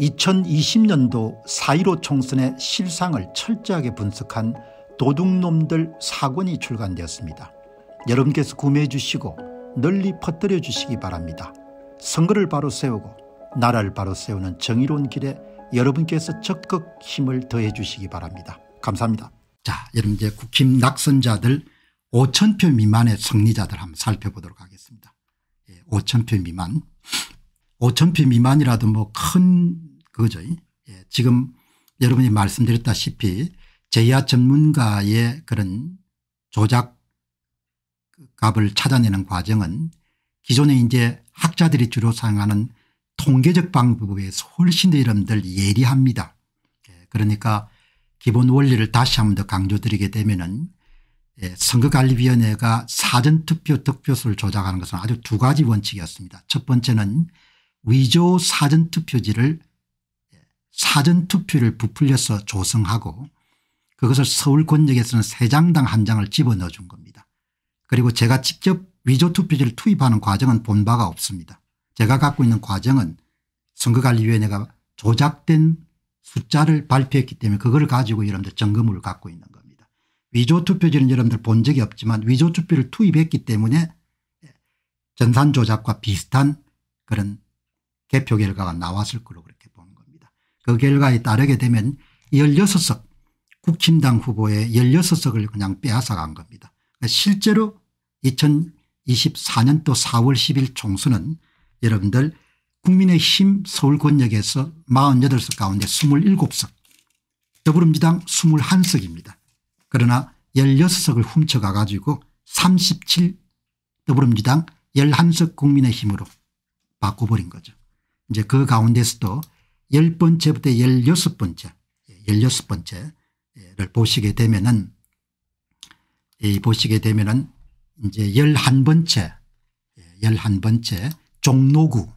2020년도 4.15 총선의 실상을 철저하게 분석한 도둑놈들 사권이 출간되었습니다. 여러분께서 구매해 주시고 널리 퍼뜨려 주시기 바랍니다. 선거를 바로 세우고 나라를 바로 세우는 정의로운 길에 여러분께서 적극 힘을 더해 주시기 바랍니다. 감사합니다. 자 여러분 이제 국힘 낙선자들 5천표 미만의 승리자들 한번 살펴보도록 하겠습니다. 5천표 예, 미만 5천피 미만이라도 뭐 큰 그거죠. 예. 지금 여러분이 말씀드렸다시피 제야 전문가의 그런 조작 값을 찾아내는 과정은 기존에 이제 학자들이 주로 사용하는 통계적 방법에 훨씬 더 여러분들 예리합니다. 예, 그러니까 기본 원리를 다시 한 번 더 강조드리게 되면은 예, 선거관리위원회가 사전투표 득표수를 조작하는 것은 아주 두 가지 원칙이었습니다. 첫 번째는 위조 사전투표지를 사전투표를 부풀려서 조성하고 그것을 서울 권역에서는 세장당한 장을 집어넣어 준 겁니다. 그리고 제가 직접 위조투표지를 투입하는 과정은 본 바가 없습니다. 제가 갖고 있는 과정은 선거관리위원회가 조작된 숫자를 발표했기 때문에 그걸 가지고 여러분들 점검을 갖고 있는 겁니다. 위조투표지는 여러분들 본 적이 없지만 위조투표를 투입했기 때문에 예, 전산조작과 비슷한 그런 개표 결과가 나왔을 거로 그렇게 보는 겁니다. 그 결과에 따르게 되면 16석 국힘당 후보의 16석을 그냥 빼앗아간 겁니다. 그러니까 실제로 2024년도 4월 10일 총선은 여러분들 국민의힘 서울권역에서 48석 가운데 27석 더불어민주당 21석입니다. 그러나 16석을 훔쳐가 가지고 37 더불어민주당 11석 국민의힘으로 바꿔버린 거죠. 이제 그 가운데서도 열번째부터 열여섯 번째 예, 열여섯 번째를 보시게 되면은 이 보시게 되면은 이제 열한 번째 예, 열한 번째 종로구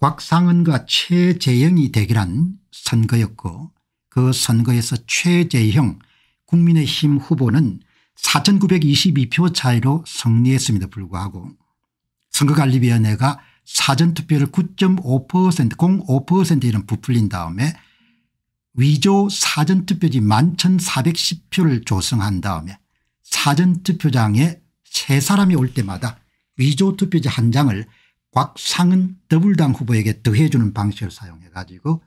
곽상은과 최재형이 대결한 선거였고 그 선거에서 최재형 국민의힘 후보는 4922표 차이로 승리했음에도 불구하고 선거관리위원회가 사전투표를 9.5% 0.5% 이런 부풀린 다음에 위조 사전투표지 11,410표를 조성한 다음에 사전투표장에 세 사람이 올 때마다 위조 투표지 한 장을 곽상은 더블당 후보에게 더해주는 방식을 사용해 가지고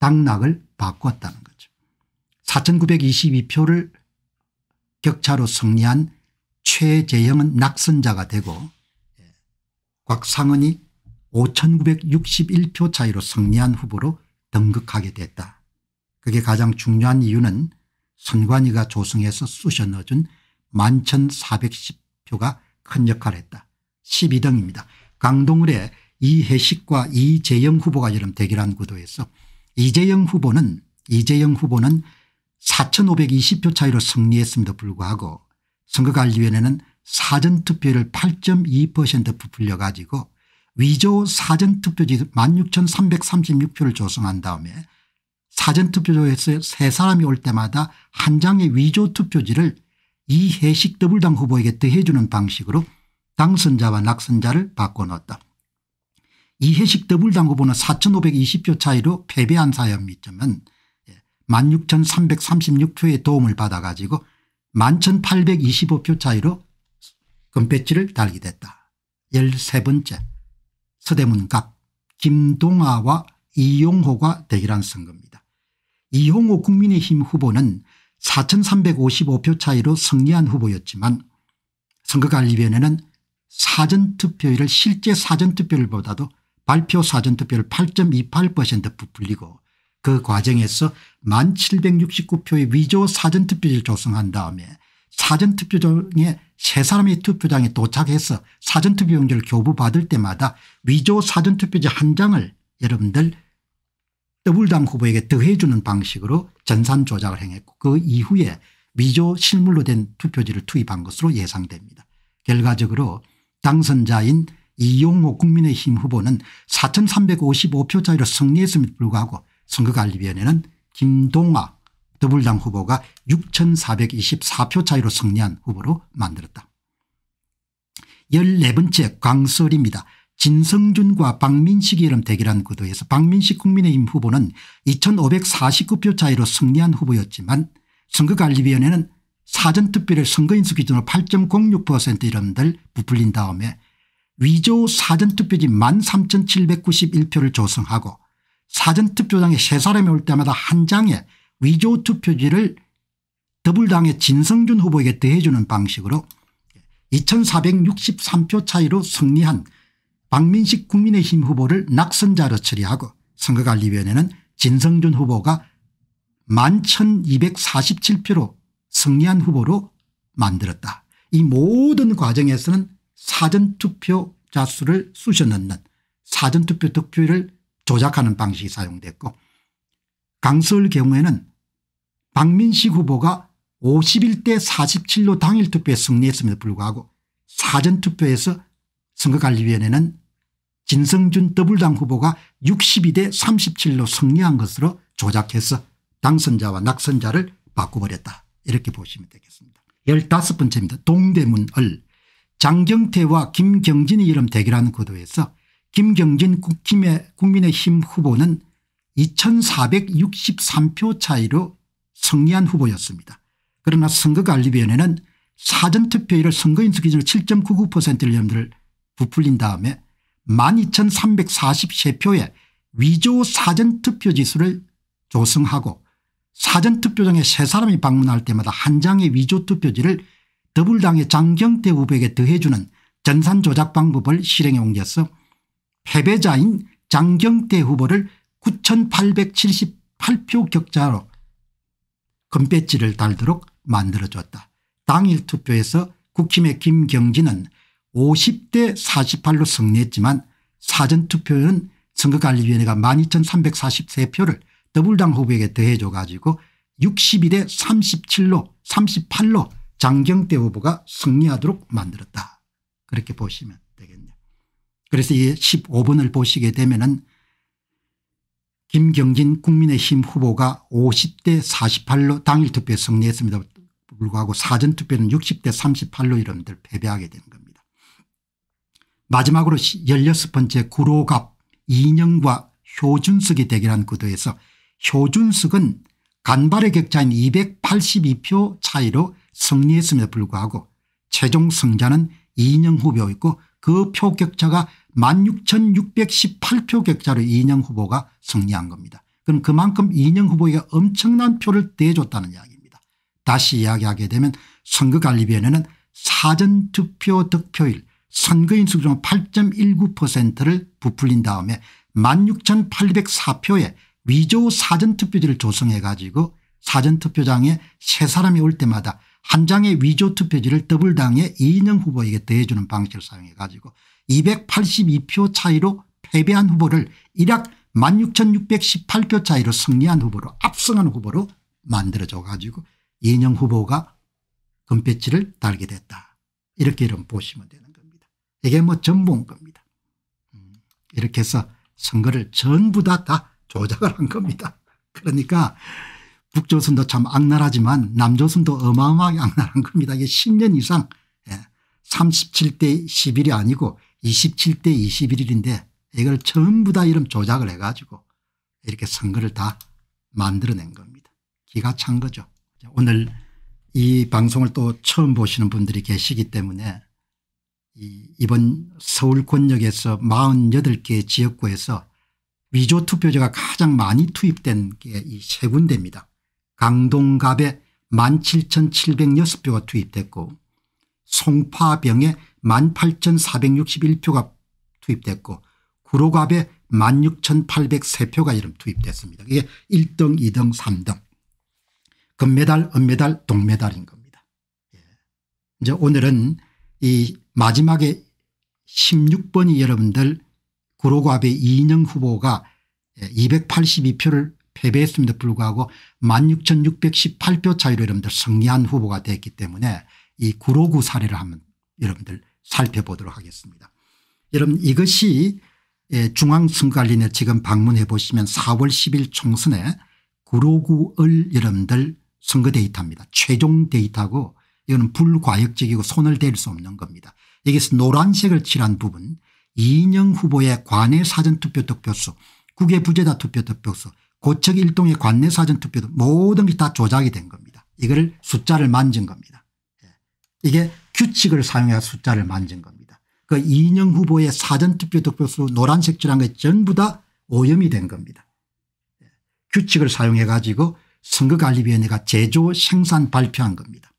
당락을 바꿨다는 거죠. 4922표를 격차로 승리한 최재형은 낙선자가 되고 곽상은이 5961표 차이로 승리한 후보로 등극하게 됐다. 그게 가장 중요한 이유는 선관위가 조성해서 쑤셔 넣어준 11,410표가 큰 역할을 했다. 12등입니다. 강동을의 이해식과 이재영 후보가 이런 대결한 구도에서 이재영 후보는 이재영 후보는 4,520표 차이로 승리했음에도 불구하고 선거관리위원회는 사전투표율 8.2% 부풀려 가지고 위조 사전투표지 16,336표를 조성한 다음에 사전투표조에서세 사람이 올 때마다 한 장의 위조 투표지를 이해식 더블당 후보에게 더해주는 방식으로 당선자와 낙선자를 바꿔놓았다. 이해식 더블당 후보는 4,520표 차이로 패배한 사연미점은 16,336표의 예, 도움을 받아 가지고 11,825표 차이로 금패치를 달게 됐다. 13번째 서대문 갑 김동아와 이용호가 대결한 선거입니다. 이용호 국민의힘 후보는 4355표 차이로 승리한 후보였지만 선거관리위원회는 사전투표율을 실제 사전투표율보다도 발표 사전투표율8.28% 부풀리고 그 과정에서 1769표의 위조 사전투표율을 조성한 다음에 사전투표장에 세 사람이 투표장에 도착해서 사전투표용지를 교부받을 때마다 위조 사전투표지 한 장을 여러분들 더블당 후보에게 더해주는 방식으로 전산 조작을 행했고 그 이후에 위조 실물로 된 투표지를 투입한 것으로 예상됩니다. 결과적으로 당선자인 이용호 국민의힘 후보는 4355표 차이로 승리했음에도 불구하고 선거관리위원회는 김동아 더불당 후보가 6424표 차이로 승리한 후보로 만들었다. 14번째 광설입니다. 진성준과 박민식 이름 대결한 구도에서 박민식 국민의힘 후보는 2549표 차이로 승리한 후보였지만 선거관리위원회는 사전투표를 선거인수 기준으로 8.06% 이름들 부풀린 다음에 위조 사전투표지 13,791표를 조성하고 사전투표장에 세 사람이 올 때마다 한 장에 위조 투표지를 더불당의 진성준 후보에게 대해주는 방식으로 2463표 차이로 승리한 박민식 국민의힘 후보를 낙선자로 처리하고 선거관리위원회는 진성준 후보가 11,247표로 승리한 후보로 만들었다. 이 모든 과정에서는 사전투표 자수를 쑤셔 넣는 사전투표 득표율을 조작하는 방식이 사용됐고 강서의 경우에는 박민식 후보가 51대 47로 당일 투표에 승리했음에도 불구하고 사전투표에서 선거관리위원회는 진성준 더블당 후보가 62대 37로 승리한 것으로 조작해서 당선자와 낙선자를 바꿔버렸다 이렇게 보시면 되겠습니다. 1 5 번째입니다. 동대문을 장경태와 김경진이 이름 대결하는 구도에서 김경진 국힘의 국민의힘 후보는 2463표 차이로 승리한 후보였습니다. 그러나 선거관리위원회는 사전투표율을 선거인수 기준으로 7.99%를 염두를 부풀린 다음에 12,343표의 위조 사전투표 지수를 조성하고 사전투표장에 세 사람이 방문할 때마다 한 장의 위조 투표지를 더불당의 장경태 후보에게 더해주는 전산조작 방법을 실행에 옮겨서 패배자인 장경태 후보를 9,878표 격자로 금배지를 달도록 만들어줬다. 당일 투표에서 국힘의 김경진은 50대 48로 승리했지만 사전투표는 선거관리위원회가 12,343표를 더불당 후보에게 더해줘 가지고 62대 37로 38로 장경태 후보가 승리하도록 만들었다. 그렇게 보시면 되겠네요. 그래서 이 15번을 보시게 되면 은 김경진 국민의힘 후보가 50대 48로 당일 투표에 승리했습니다. 불구하고 사전투표는 60대 38로 이름들 패배하게 된 겁니다. 마지막으로 16번째 구로갑 이인영과 효준석이 대결한 구도에서 효준석은 간발의 격차인 282표 차이로 승리했음에도 불구하고 최종 승자는 이인영 후보였고 그표 격차가 16,618표 격차로 이인영 후보가 승리한 겁니다. 그럼 그만큼 이인영 후보에게 엄청난 표를 대줬다는 이야기입니다. 다시 이야기하게 되면 선거관리위원회는 사전투표 득표율 선거인 수준 8.19%를 부풀린 다음에 16,804표의 위조 사전투표지를 조성해 가지고 사전투표장에 세 사람이 올 때마다 한 장의 위조 투표지를 더블당의 이인영 후보에게 더해주는 방식을 사용해 가지고 282표 차이로 패배한 후보를 1약 16,618표 차이로 승리한 후보로 압승한 후보로 만들어져 가지고 이인영 후보가 금패치를 달게 됐다. 이렇게 이름 보시면 되는 겁니다. 이게 뭐전부온 겁니다. 음, 이렇게 해서 선거를 전부 다, 다 조작을 한 겁니다. 그러니까 북조선도 참 악랄하지만 남조선도 어마어마하게 악랄한 겁니다. 이게 10년 이상 37대 예, 11이 아니고 27대 21인데 이걸 전부 다이름 조작을 해가지고 이렇게 선거를 다 만들어낸 겁니다. 기가 찬 거죠. 오늘 이 방송을 또 처음 보시는 분들이 계시기 때문에 이번 서울 권역에서 48개 지역구에서 위조 투표제가 가장 많이 투입된 게 이 세 군데입니다. 강동갑에 17,706표가 투입됐고 송파병에 18,461표가 투입됐고 구로갑에 16,803표가 이름 투입됐습니다. 이게 1등 2등 3등 금메달 은메달 동메달인 겁니다. 예. 이제 오늘은 이 마지막에 16번이 여러분들 구로갑의 이인영 후보가 282표를 예, 패배했음에도 불구하고 16,618표 차이로 여러분들 승리한 후보가 됐기 때문에 이 구로구 사례를 한번 여러분들 살펴보도록 하겠습니다. 여러분 이것이 예, 중앙선관리내 지금 방문해 보시면 4월 10일 총선에 구로구을 여러분들 선거 데이터입니다. 최종 데이터고 이거는 불과역적이고 손을 댈 수 없는 겁니다. 여기서 노란색을 칠한 부분 이인영 후보의 관외 사전투표 득표수 국외 부재자 투표 득표수 고척 일동의 관내 사전투표도 모든 게 다 조작이 된 겁니다. 이걸 숫자를 만진 겁니다. 예. 이게 규칙을 사용해서 숫자를 만진 겁니다. 그 이인영 후보의 사전투표 득표수 노란색 줄 한 게 전부 다 오염이 된 겁니다. 예. 규칙을 사용해 가지고 선거관리위원회가 제조 생산 발표한 겁니다.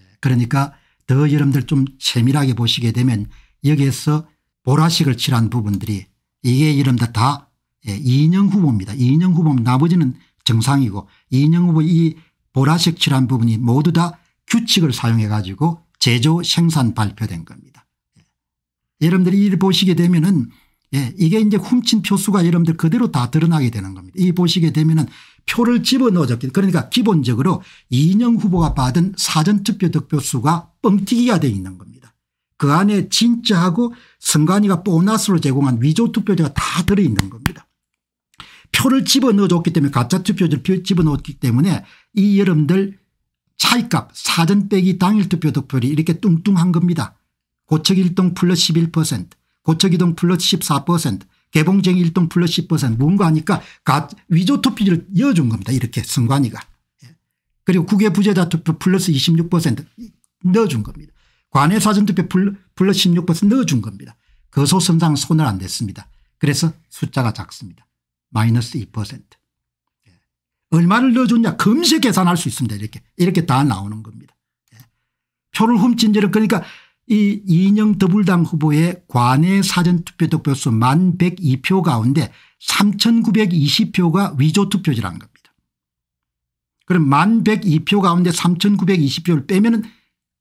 예. 그러니까 더 여러분들 좀 세밀하게 보시게 되면 여기에서 보라색을 칠한 부분들이 이게 이름다 다 예, 이인영 후보입니다. 이인영 후보 나머지는 정상이고 이인영 후보 이 보라색 칠한 부분이 모두 다 규칙을 사용해 가지고 제조 생산 발표된 겁니다. 예. 여러분들이 이를 보시게 되면은 예, 이게 이제 훔친 표수가 여러분들 그대로 다 드러나게 되는 겁니다. 이 보시게 되면은 표를 집어넣어줬기 그러니까 기본적으로 이인영 후보가 받은 사전투표 득표수가 뻥튀기가 되어 있는 겁니다. 그 안에 진짜하고 선관위가 보너스로 제공한 위조 투표제가다 들어있는 겁니다. 표를 집어넣어줬기 때문에 가짜 투표지를 집어넣었기 때문에 이 여러분들 차이값 사전 빼기 당일 투표 득표율이 이렇게 뚱뚱한 겁니다. 고척일동 플러스 11% 고척이동 플러스 14% 개봉쟁이 일동 플러스 10% 뭔가 하니까 위조 투표지를 이어준 겁니다. 이렇게 선관위가. 예. 그리고 국외 부재자 투표 플러스 26% 넣어준 겁니다. 관외 사전투표 플러스 16% 넣어준 겁니다. 거소선상 그 손을 안 댔습니다. 그래서 숫자가 작습니다. 마이너스 2%. 예. 얼마를 넣어줬냐 금세 계산할 수 있습니다. 이렇게 이렇게 다 나오는 겁니다. 예. 표를 훔친 죄를 그러니까 이 이인영 더불당 후보의 관내 사전투표 득표수 만 102표 가운데 3920표가 위조투표지라는 겁니다. 그럼 만 102표 가운데 3920표를 빼면 은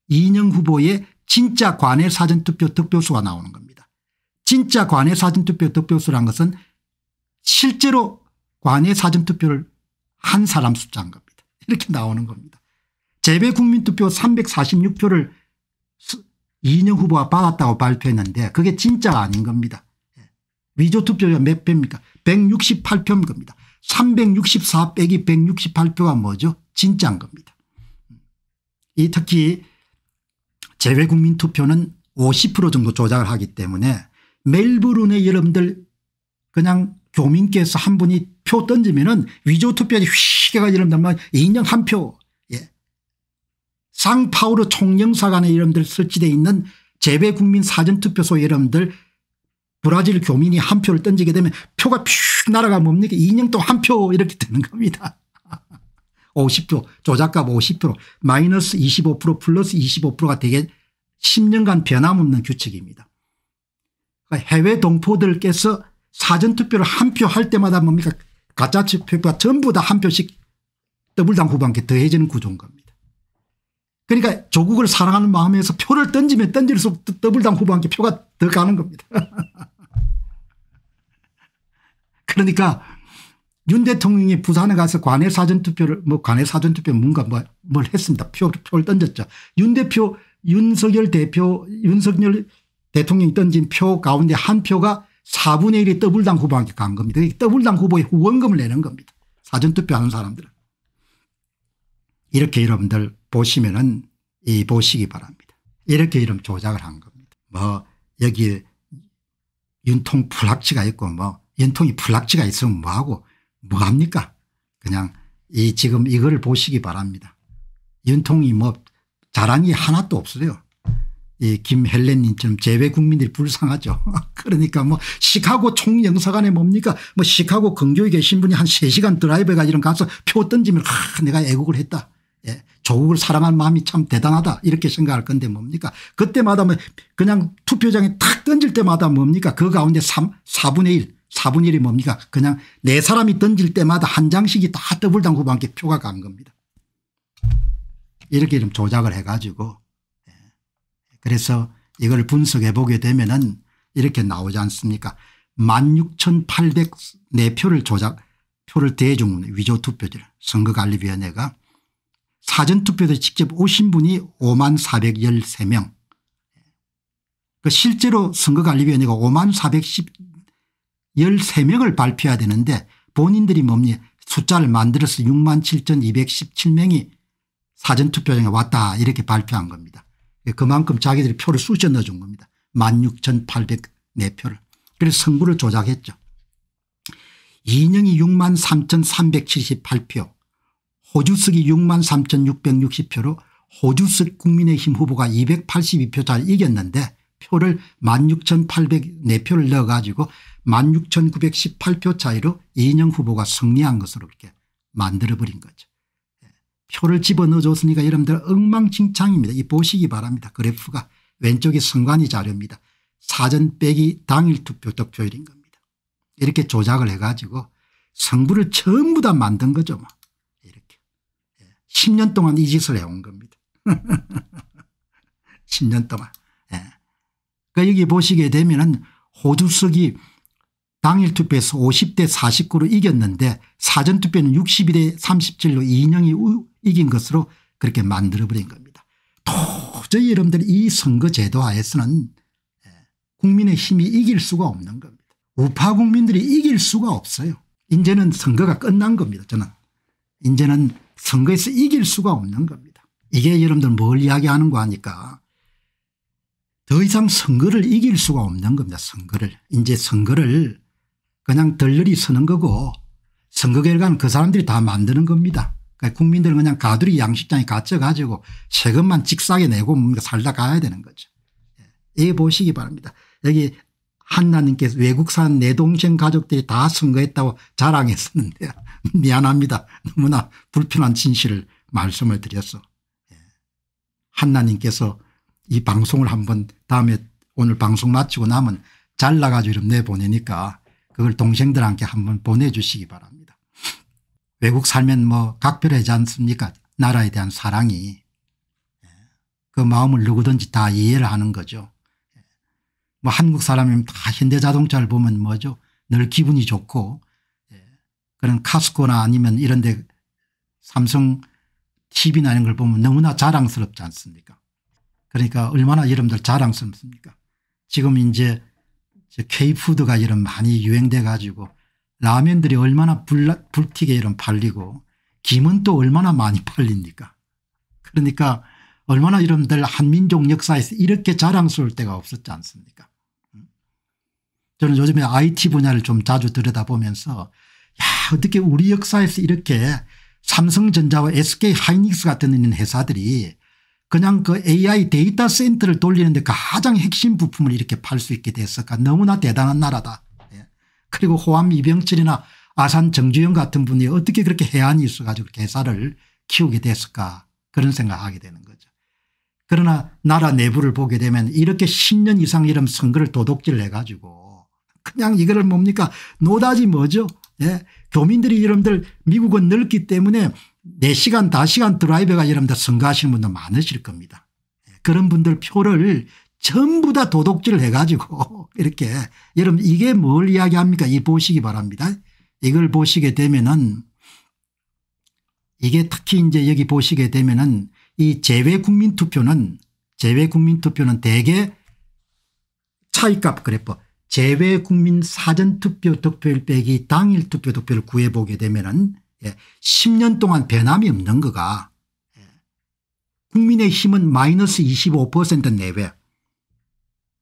이인영 후보의 진짜 관내 사전투표 득표수가 나오는 겁니다. 진짜 관내 사전투표 득표수란 것은 실제로 관외 사전투표를 한 사람 숫자인 겁니다. 이렇게 나오는 겁니다. 재배 국민투표 346표를 이인영 후보가 받았다고 발표했는데 그게 진짜가 아닌 겁니다. 예. 위조투표가 몇 표입니까 168표인 겁니다. 364 빼기 168표가 뭐죠 진짜인 겁니다. 이 특히 재외국민투표는 50% 정도 조작을 하기 때문에 멜브론의 여러분들 그냥 교민께서 한 분이 표 던지면은 위조 투표지 휘게가지이름다면 인형 한 표. 예. 상파우르 총영사관의 이름들 설치되어 있는 재배국민 사전투표소 이름들 브라질 교민이 한 표를 던지게 되면 표가 퓨 날아가 뭡니까 인형 또 한 표 이렇게 되는 겁니다. 50% 조작값 50% 마이너스 25% 플러스 25%가 되게 10년간 변함없는 규칙입니다. 해외 동포들께서 사전투표를 한 표 할 때마다 뭡니까 가짜투표가 전부 다 한 표씩 더블당 후보한테 더해지는 구조인 겁니다. 그러니까 조국을 사랑하는 마음에서 표를 던지면 던질수록 더블당 후보한테 표가 더 가는 겁니다. 그러니까 윤 대통령이 부산에 가서 관외 사전투표를 뭐 관외 사전투표 뭔가 뭐뭘 했습니다. 표, 표를 던졌죠. 윤 대표 윤석열 대표 윤석열 대통령이 던진 표 가운데 한 표가 4분의 1이 더블당 후보한테 간 겁니다. 더블당 후보에 후원금을 내는 겁니다. 사전투표하는 사람들은. 이렇게 여러분들 보시면은 이 보시기 바랍니다. 이렇게 이름 조작을 한 겁니다. 뭐 여기에 윤통 플락치가 있고 뭐윤통이 플락치가 있으면 뭐하고 뭐합니까 그냥 이 지금 이거를 보시기 바랍니다. 윤통이뭐 자랑이 하나도 없어요. 이 김헬렌님처럼 재외 국민들이 불쌍하죠. 그러니까 뭐 시카고 총영사관에 뭡니까 뭐 시카고 근교에 계신 분이 한 3시간 드라이브 해가지고 가서 표 던지면 아 내가 애국을 했다. 예. 조국을 사랑한 마음이 참 대단하다 이렇게 생각할 건데 뭡니까 그때마다 뭐 그냥 투표장에 탁 던질 때마다 뭡니까 그 가운데 3, 4분의 1 4분의 1이 뭡니까 그냥 네 사람이 던질 때마다 한 장씩이 다 더블당 후반께 표가 간 겁니다. 이렇게 좀 조작을 해가지고 그래서 이걸 분석해 보게 되면은 이렇게 나오지 않습니까 16,804표를 조작 표를 대중 위조 투표들 선거관리위원회가 사전투표도 직접 오신 분이 5만 413명 그 실제로 선거관리위원회가 5만 413명을 발표해야 되는데 본인들이 뭡니 숫자를 만들어서 6만 7217명이 사전투표장에 왔다 이렇게 발표한 겁니다. 예, 그만큼 자기들이 표를 쑤셔 넣어준 겁니다. 16,804표를. 그래서 선거를 조작했죠. 이인영이 63,378표 호주석이 63,660표로 호주석 국민의힘 후보가 282표 잘 이겼는데 표를 16,804표를 넣어가지고 16,918표 차이로 이인영 후보가 승리한 것으로 이렇게 만들어버린 거죠. 표를 집어넣어줬으니까 여러분들 엉망진창입니다. 이 보시기 바랍니다. 그래프가 왼쪽이 선관위 자료입니다. 사전 빼기 당일 투표 득표율인 겁니다. 이렇게 조작을 해가지고 성부를 전부 다 만든 거죠. 뭐. 이렇게. 10년 예. 동안 이 짓을 해온 겁니다. 10년 동안. 예. 그러니까 여기 보시게 되면은 호주석이 당일 투표에서 50대 49로 이겼는데 사전투표는 61대 37로 이인영이 이긴 것으로 그렇게 만들어버린 겁니다. 도저히 여러분들 이 선거 제도 하에서는 예, 국민의 힘이 이길 수가 없는 겁니다. 우파 국민들이 이길 수가 없어요. 이제는 선거가 끝난 겁니다. 저는. 이제는 선거에서 이길 수가 없는 겁니다. 이게 여러분들 뭘 이야기하는 거 하니까 더 이상 선거를 이길 수가 없는 겁니다. 선거를. 이제 선거를 그냥 덜러리 서는 거고 선거 결과는 그 사람들이 다 만드는 겁니다. 그러니까 국민들은 그냥 가두리 양식장에 갇혀가지고 세금만 직사게 내고 살다 가야 되는 거죠. 예, 보시기 바랍니다. 여기 한나님께서 외국산 내 동생 가족들이 다 선거했다고 자랑했었는데 미안합니다. 너무나 불편한 진실을 말씀을 드렸어. 예. 한나님께서 이 방송을 한번 다음에 오늘 방송 마치고 나면 잘라가지고 내보내니까 그걸 동생들한테 한번 보내주시기 바랍니다. 외국 살면 뭐 각별하지 않습니까 나라에 대한 사랑이 예. 그 마음을 누구든지 다 이해를 하는 거죠. 예. 뭐 한국 사람이면 다 현대자동차를 보면 뭐죠 늘 기분이 좋고 예. 그런 카스코나 아니면 이런 데 삼성 TV나 이런 걸 보면 너무나 자랑스럽지 않습니까 그러니까 얼마나 여러분들 자랑스럽습니까 지금 이제 케이푸드가 이런 많이 유행돼 가지고 라면들이 얼마나 불라, 불티게 이런 팔리고 김은 또 얼마나 많이 팔립니까 그러니까 얼마나 이런들 한민족 역사에서 이렇게 자랑스러울 때가 없었지 않습니까 음. 저는 요즘에 IT 분야를 좀 자주 들여다보면서 야 어떻게 우리 역사에서 이렇게 삼성전자와 SK하이닉스 같은 회사들이 그냥 그 AI 데이터 센터를 돌리는데 그 가장 핵심 부품을 이렇게 팔 수 있게 됐을까 너무나 대단한 나라다. 예. 그리고 호암 이병철이나 아산 정주영 같은 분이 어떻게 그렇게 해안이 있어 가지고 개사를 키우게 됐을까 그런 생각하게 되는 거죠. 그러나 나라 내부를 보게 되면 이렇게 10년 이상 이런 선거를 도둑질 해가지고 그냥 이거를 뭡니까 노다지 뭐죠. 예. 교민들이 이름들 미국은 넓기 때문에 4시간 5시간 드라이브가 여러분들 성가하시는 분들 많으실 겁니다. 예, 그런 분들 표를 전부 다 도둑질을 해가지고 이렇게 여러분 이게 뭘 이야기합니까 이 보시기 바랍니다. 이걸 보시게 되면은 이게 특히 이제 여기 보시게 되면은 이 재외국민투표는 재외국민투표는 대개 차익값 그래프 재외국민 사전투표 득표일 빼기 당일 투표 득표를 구해보게 되면은 예, 10년 동안 변함이 없는 거가 국민의힘은 마이너스 25% 내외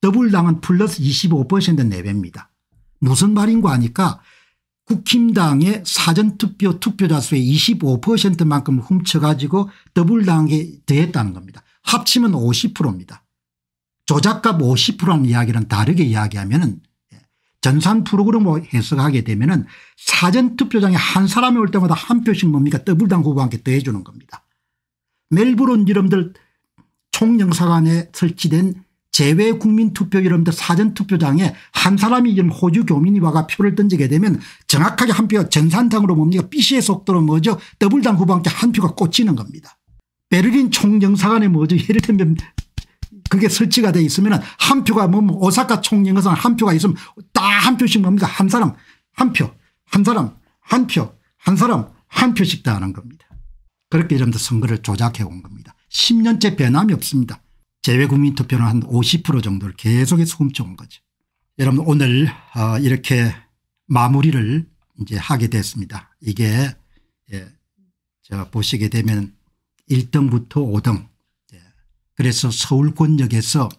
더불당은 플러스 25% 내외입니다. 무슨 말인가 하니까 국힘당의 사전투표 투표자 수의 25%만큼 훔쳐가지고 더블당에 대했다는 겁니다. 합치면 50%입니다. 조작값 50%라는 이야기는 다르게 이야기하면 은 전산 프로그램으로 해석하게 되면은 사전투표장에 한 사람이 올 때마다 한 표씩 뭡니까 더블당 후보한테 더해 주는 겁니다. 멜버른 이름들 총영사관에 설치된 재외국민투표 이름들 사전투표장에 한 사람이 이름 호주 교민이 와가 표를 던지게 되면 정확하게 한 표가 전산상으로 뭡니까 BC의 속도로 뭐죠 더블당 후보한테 한 표가 꽂히는 겁니다. 베를린 총영사관에 뭐죠 예를 들면 그게 설치가 돼 있으면 한 표가 뭐, 뭐 오사카 총리인 것은 한 표가 있으면 딱 한 표씩 뭡니까 한 사람 한 표 한 사람 한 표 한 사람 한 표씩 다 하는 겁니다. 그렇게 이름도 선거를 조작해 온 겁니다. 10년째 변함이 없습니다. 제외국민 투표는 한 50% 정도를 계속해서 훔쳐온 거죠. 여러분 오늘 어, 이렇게 마무리를 이제 하게 됐습니다. 이게 예, 보시게 되면 1등부터 5등 그래서 서울 권역에서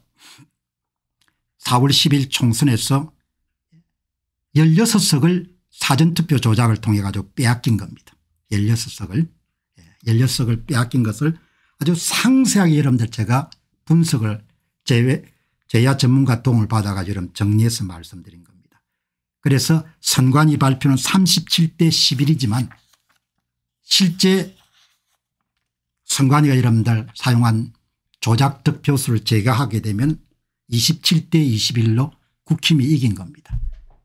4월 10일 총선에서 16석을 사전투표 조작을 통해 가지고 빼앗긴 겁니다. 16석을 16석을 예, 빼앗긴 것을 아주 상세하게 여러분들 제가 분석을 제외 제야 전문가 도움을 받아 가지고 정리해서 말씀드린 겁니다. 그래서 선관위 발표는 37대 11이지만 실제 선관위가 여러분들 사용한 조작 득표수를 제가 하게 되면 27대 21로 국힘이 이긴 겁니다.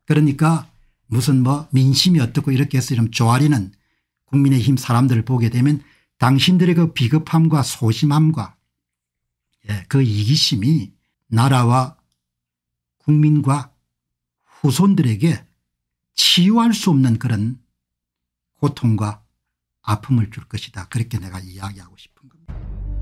그러니까 무슨 뭐 민심이 어떻고 이렇게 해서 이런 조아리는 국민의힘 사람들을 보게 되면 당신들의 그비급함과 소심함과 예, 그 이기심이 나라와 국민과 후손들에게 치유할 수 없는 그런 고통과 아픔을 줄 것이다. 그렇게 내가 이야기하고 싶은 겁니다.